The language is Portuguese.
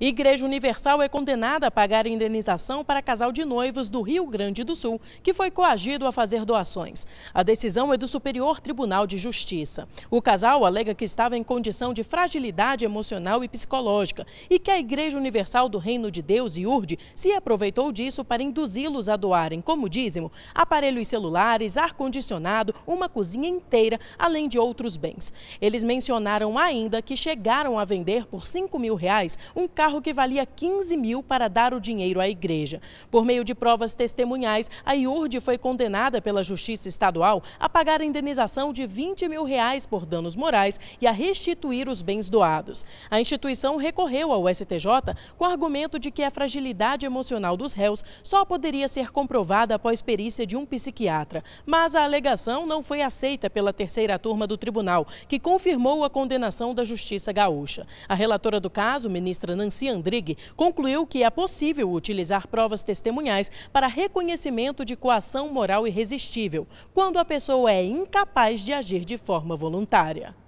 Igreja Universal é condenada a pagar indenização para casal de noivos do Rio Grande do Sul, que foi coagido a fazer doações. A decisão é do Superior Tribunal de Justiça. O casal alega que estava em condição de fragilidade emocional e psicológica e que a Igreja Universal do Reino de Deus e Urde se aproveitou disso para induzi-los a doarem, como dízimo, aparelhos celulares, ar-condicionado, uma cozinha inteira, além de outros bens. Eles mencionaram ainda que chegaram a vender por 5 mil reais um carro carro que valia 15 mil para dar o dinheiro à igreja. Por meio de provas testemunhais, a iurde foi condenada pela Justiça Estadual a pagar a indenização de 20 mil reais por danos morais e a restituir os bens doados. A instituição recorreu ao STJ com argumento de que a fragilidade emocional dos réus só poderia ser comprovada após perícia de um psiquiatra. Mas a alegação não foi aceita pela terceira turma do tribunal, que confirmou a condenação da Justiça Gaúcha. A relatora do caso, ministra Nancy Ciandrig, concluiu que é possível utilizar provas testemunhais para reconhecimento de coação moral irresistível, quando a pessoa é incapaz de agir de forma voluntária.